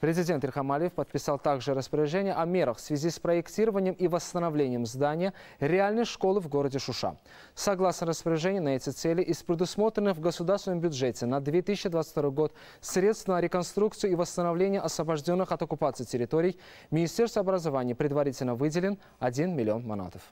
Президент Ильхам Алиев подписал также распоряжение о мерах в связи с проектированием и восстановлением здания реальной школы в городе Шуша. Согласно распоряжению, на эти цели из предусмотренных в государственном бюджете на 2022 год средств на реконструкцию и восстановление освобожденных от оккупации территорий Министерство образования предварительно выделен 1 миллион манатов.